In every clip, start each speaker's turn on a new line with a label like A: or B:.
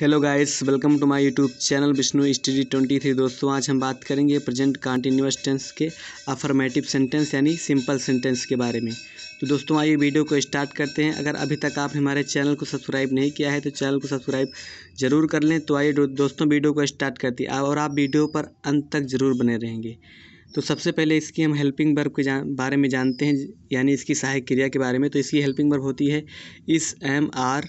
A: hello guys welcome to my YouTube channel Vishnu study twenty three दोस्तों आज हम बात करेंगे प्रेजेंट कॉन्टिन्यूस टेंस के अफर्मेटिव सेंटेंस यानी सिंपल सेंटेंस के बारे में तो दोस्तों आइए वीडियो को स्टार्ट करते हैं अगर अभी तक आप हमारे चैनल को सब्सक्राइब नहीं किया है तो चैनल को सब्सक्राइब जरूर कर लें तो आइए दोस्तों वीडियो को स्टार्ट करते हैं और आप वीडियो पर अंत तक ज़रूर बने रहेंगे तो सबसे पहले इसकी हम हेल्पिंग वर्ब के बारे में जानते हैं यानी इसकी सहायक क्रिया के बारे में तो इसकी हेल्पिंग वर्ब होती है इस एम आर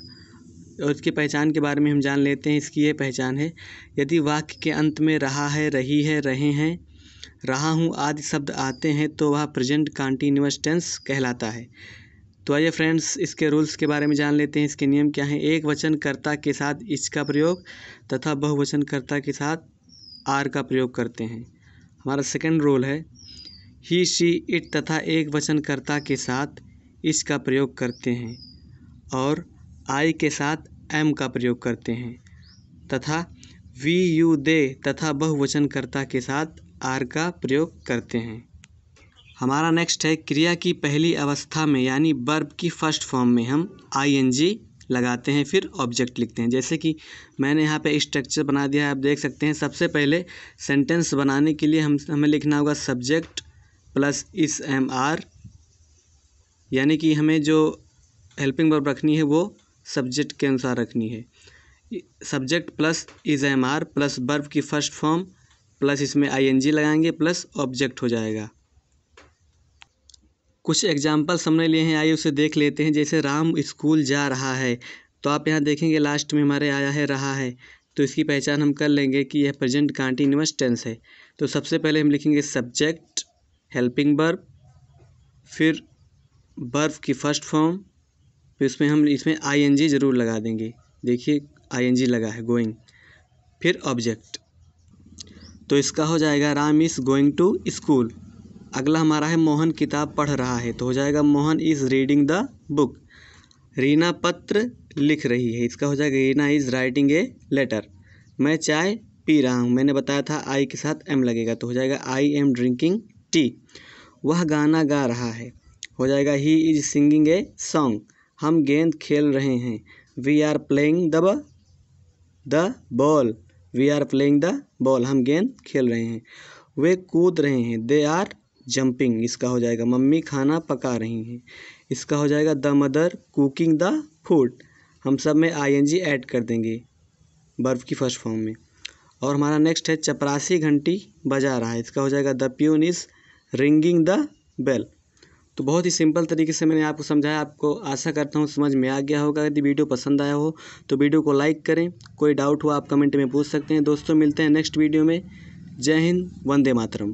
A: और इसकी पहचान के बारे में हम जान लेते हैं इसकी ये पहचान है यदि वाक्य के अंत में रहा है रही है रहे हैं रहा हूँ आदि शब्द आते हैं तो वह प्रेजेंट कॉन्टीन्यूस टेंस कहलाता है तो आइए फ्रेंड्स इसके रूल्स के बारे में जान लेते हैं इसके नियम क्या हैं एक वचनकर्ता के साथ इसका प्रयोग तथा बहुवचनकर्ता के साथ आर का प्रयोग करते हैं हमारा सेकंड रूल है ही शी इट तथा एक वचनकर्ता के साथ इसका प्रयोग करते हैं और आई के साथ एम का प्रयोग करते हैं तथा वी यू दे तथा बहुवचनकर्ता के साथ आर का प्रयोग करते हैं हमारा नेक्स्ट है क्रिया की पहली अवस्था में यानी बर्ब की फर्स्ट फॉर्म में हम आई एन जी लगाते हैं फिर ऑब्जेक्ट लिखते हैं जैसे कि मैंने यहाँ पे स्ट्रक्चर बना दिया है आप देख सकते हैं सबसे पहले सेंटेंस बनाने के लिए हम हमें लिखना होगा subject plus is am are यानी कि हमें जो हेल्पिंग वर्ब रखनी है वो सब्जेक्ट के अनुसार रखनी है subject plus is am are plus verb की फर्स्ट फॉर्म प्लस इसमें आई एन जी लगाएंगे प्लस ऑब्जेक्ट हो जाएगा कुछ एग्जाम्पल्स हमने लिए हैं आइए उसे देख लेते हैं जैसे राम स्कूल जा रहा है तो आप यहाँ देखेंगे लास्ट में हमारे आया है रहा है तो इसकी पहचान हम कर लेंगे कि यह प्रेजेंट कॉन्टीन्यूस टेंस है तो सबसे पहले हम लिखेंगे सब्जेक्ट हेल्पिंग बर्ब फिर बर्ब की फर्स्ट फॉर्म तो इसमें हम इसमें आई एन जी ज़रूर लगा देंगे देखिए आई एन जी लगा है गोइंग फिर ऑब्जेक्ट तो इसका हो जाएगा Ram is going to school अगला हमारा है मोहन किताब पढ़ रहा है तो हो जाएगा Mohan is reading the book Reena पत्र लिख रही है इसका हो जाएगा Reena is writing a letter मैं चाय पी रहा हूँ मैंने बताया था आई के साथ एम लगेगा तो हो जाएगा आई एम ड्रिंकिंग टी वह गाना गा रहा है हो जाएगा he is singing a song हम गेंद खेल रहे हैं we are playing the the ball we are playing the ball हम गेंद खेल रहे हैं वे कूद रहे हैं दे आर जंपिंग इसका हो जाएगा मम्मी खाना पका रही हैं इसका हो जाएगा the mother cooking the food हम सब में आई एन जी ऐड कर देंगे बर्फ की फर्स्ट फॉर्म में और हमारा नेक्स्ट है चपरासी घंटी बजा रहा है इसका हो जाएगा the peon is ringing the bell तो बहुत ही सिंपल तरीके से मैंने आपको समझाया आपको आशा करता हूँ समझ में आ गया होगा यदि वीडियो पसंद आया हो तो वीडियो को लाइक करें कोई डाउट हो आप कमेंट में पूछ सकते हैं दोस्तों मिलते हैं नेक्स्ट वीडियो में जय हिंद वंदे मातरम